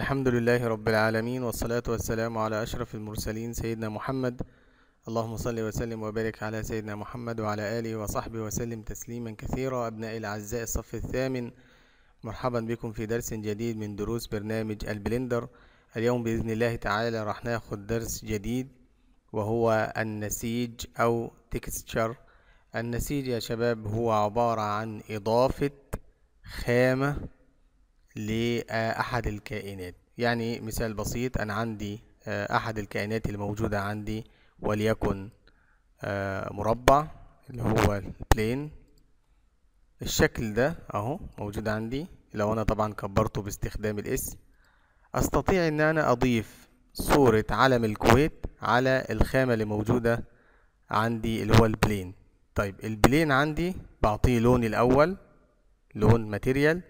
الحمد لله رب العالمين والصلاة والسلام على أشرف المرسلين سيدنا محمد اللهم صل وسلم وبارك على سيدنا محمد وعلى آله وصحبه وسلم تسليما كثيرا أبناء الأعزاء الصف الثامن مرحبا بكم في درس جديد من دروس برنامج البلندر اليوم بإذن الله تعالى راح ناخد درس جديد وهو النسيج أو تكستشر النسيج يا شباب هو عبارة عن إضافة خامة لأحد الكائنات يعني مثال بسيط أنا عندي آه، أحد الكائنات الموجودة عندي وليكن آه، مربع اللي هو البلين الشكل ده أهو موجود عندي لو أنا طبعا كبرته باستخدام الاسم أستطيع إن أنا أضيف صورة علم الكويت على الخامة اللي موجودة عندي اللي هو البلين طيب البلين عندي بعطيه لون الأول لون ماتيريال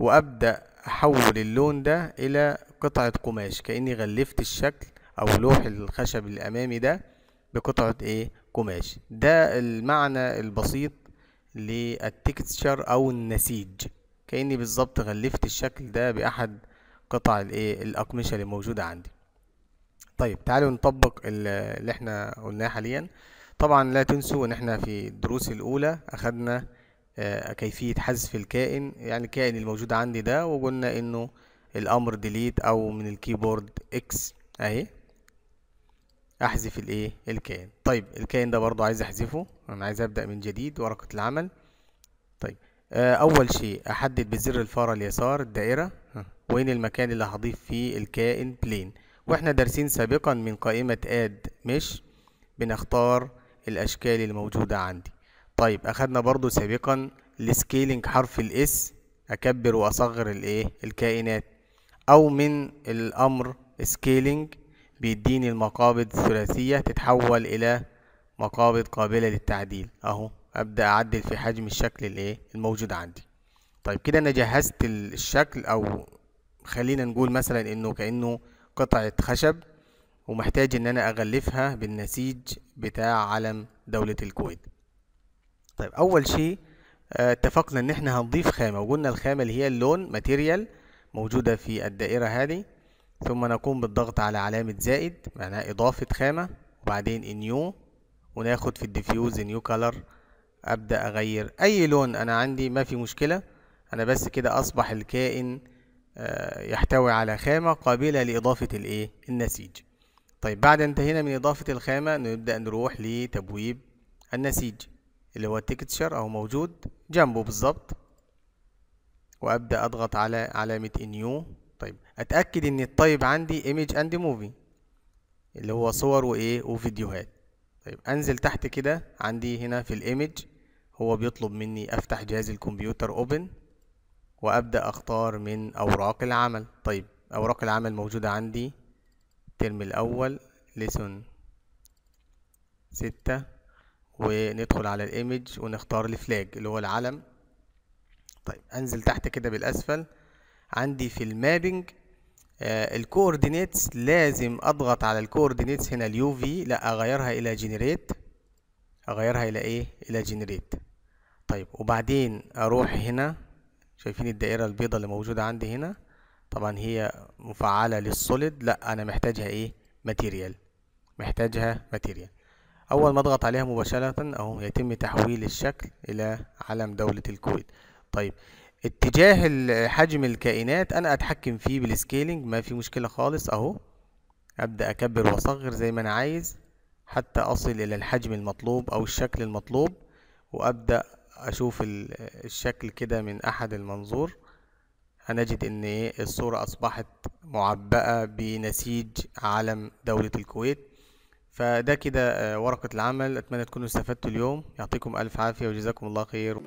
وابدأ احول اللون ده الى قطعة قماش كأني غلفت الشكل او لوح الخشب الامامي ده بقطعة ايه قماش ده المعنى البسيط للتكستشر او النسيج كأني بالظبط غلفت الشكل ده بأحد قطع الايه الاقمشة اللي موجودة عندي طيب تعالوا نطبق اللي احنا قلناه حاليا طبعا لا تنسوا ان احنا في الدروس الاولى اخدنا آه، كيفية حذف الكائن يعني الكائن الموجود عندي ده وقلنا انه الامر ديليت او من الكيبورد اكس اهي احذف الايه الكائن طيب الكائن ده برضو عايز احذفه انا عايز ابدا من جديد ورقة العمل طيب آه، اول شيء احدد بزر الفاره اليسار الدائرة وين المكان اللي هضيف فيه الكائن بلين واحنا دارسين سابقا من قائمة اد مش بنختار الاشكال الموجودة عندي طيب أخدنا برضو سابقا السكيلينج حرف الاس أكبر وأصغر الايه الكائنات أو من الأمر سكيلينج بيديني المقابض الثلاثية تتحول إلى مقابض قابلة للتعديل أهو أبدأ أعدل في حجم الشكل الايه الموجود عندي طيب كده أنا جهزت الشكل أو خلينا نقول مثلا إنه كأنه قطعة خشب ومحتاج إن أنا أغلفها بالنسيج بتاع علم دولة الكويت طيب اول شيء آه، اتفقنا ان احنا هنضيف خامة وقلنا الخامة اللي هي اللون ماتيريال موجودة في الدائرة هذه ثم نقوم بالضغط على علامة زائد معناها اضافة خامة وبعدين نيو وناخد في الديفيوز نيو كالر ابدا اغير اي لون انا عندي ما في مشكلة انا بس كده اصبح الكائن آه، يحتوي على خامة قابلة لإضافة الإيه؟ النسيج. طيب بعد انتهينا من إضافة الخامة نبدأ نروح لتبويب النسيج. اللي هو تكتشر أو موجود جنبه بالظبط وأبدأ أضغط على علامة نيو طيب أتأكد إن الطيب عندي ايمج أند موفي اللي هو صور وإيه وفيديوهات طيب أنزل تحت كده عندي هنا في الايمج هو بيطلب مني أفتح جهاز الكمبيوتر أوبن وأبدأ أختار من أوراق العمل طيب أوراق العمل موجودة عندي الترم الأول لسن ستة وندخل على الايمج ونختار الفلاج اللي هو العلم طيب انزل تحت كده بالاسفل عندي في المابنج آه الكوردينيتس لازم اضغط على الكوردينيتس هنا اليو في لا اغيرها الى جنريت اغيرها الى ايه الى جنريت طيب وبعدين اروح هنا شايفين الدائره البيضاء اللي موجوده عندي هنا طبعا هي مفعله للسوليد لا انا محتاجها ايه ماتيريال محتاجها ماتيريال أول ما أضغط عليها مباشرة أهو يتم تحويل الشكل إلى علم دولة الكويت طيب اتجاه حجم الكائنات أنا أتحكم فيه بالسكيلينج ما في مشكلة خالص أهو أبدأ أكبر وأصغر زي ما أنا عايز حتى أصل إلى الحجم المطلوب أو الشكل المطلوب وأبدأ أشوف الشكل كده من أحد المنظور هنجد ان إيه، الصورة اصبحت معبأة بنسيج علم دولة الكويت فده كده آه، ورقة العمل أتمنى تكونوا استفدتوا اليوم يعطيكم ألف عافية وجزاكم الله خير